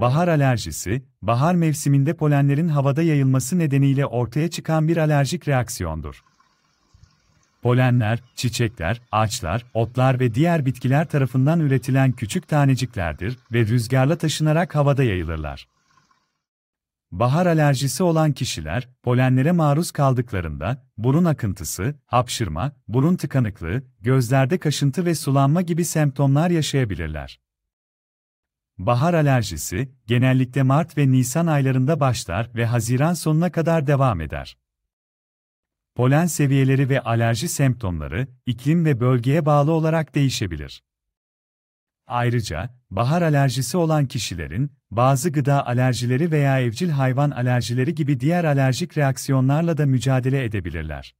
Bahar alerjisi, bahar mevsiminde polenlerin havada yayılması nedeniyle ortaya çıkan bir alerjik reaksiyondur. Polenler, çiçekler, ağaçlar, otlar ve diğer bitkiler tarafından üretilen küçük taneciklerdir ve rüzgarla taşınarak havada yayılırlar. Bahar alerjisi olan kişiler, polenlere maruz kaldıklarında, burun akıntısı, hapşırma, burun tıkanıklığı, gözlerde kaşıntı ve sulanma gibi semptomlar yaşayabilirler. Bahar alerjisi genellikle Mart ve Nisan aylarında başlar ve Haziran sonuna kadar devam eder. Polen seviyeleri ve alerji semptomları iklim ve bölgeye bağlı olarak değişebilir. Ayrıca, bahar alerjisi olan kişilerin bazı gıda alerjileri veya evcil hayvan alerjileri gibi diğer alerjik reaksiyonlarla da mücadele edebilirler.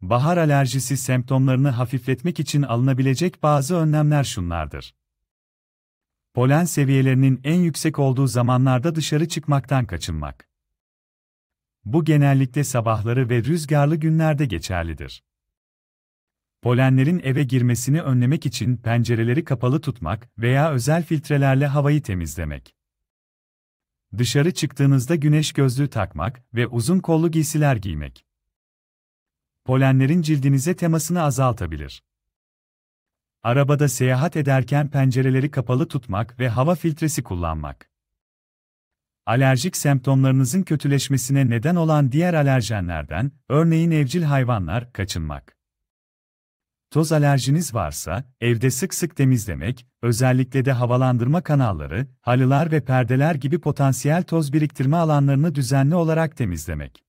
Bahar alerjisi semptomlarını hafifletmek için alınabilecek bazı önlemler şunlardır polen seviyelerinin en yüksek olduğu zamanlarda dışarı çıkmaktan kaçınmak. Bu genellikle sabahları ve rüzgarlı günlerde geçerlidir. Polenlerin eve girmesini önlemek için pencereleri kapalı tutmak veya özel filtrelerle havayı temizlemek. Dışarı çıktığınızda güneş gözlüğü takmak ve uzun kollu giysiler giymek. Polenlerin cildinize temasını azaltabilir. Arabada seyahat ederken pencereleri kapalı tutmak ve hava filtresi kullanmak. Alerjik semptomlarınızın kötüleşmesine neden olan diğer alerjenlerden, örneğin evcil hayvanlar, kaçınmak. Toz alerjiniz varsa, evde sık sık temizlemek, özellikle de havalandırma kanalları, halılar ve perdeler gibi potansiyel toz biriktirme alanlarını düzenli olarak temizlemek.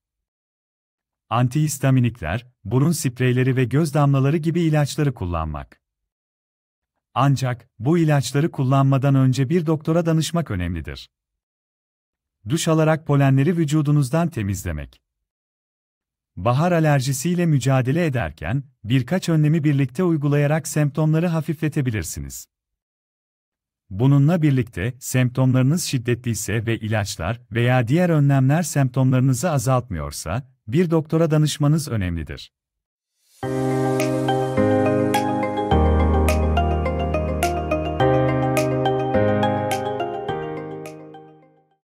Antihistaminikler, burun spreyleri ve göz damlaları gibi ilaçları kullanmak. Ancak bu ilaçları kullanmadan önce bir doktora danışmak önemlidir. Duş alarak polenleri vücudunuzdan temizlemek. Bahar alerjisiyle mücadele ederken birkaç önlemi birlikte uygulayarak semptomları hafifletebilirsiniz. Bununla birlikte semptomlarınız şiddetliyse ve ilaçlar veya diğer önlemler semptomlarınızı azaltmıyorsa bir doktora danışmanız önemlidir.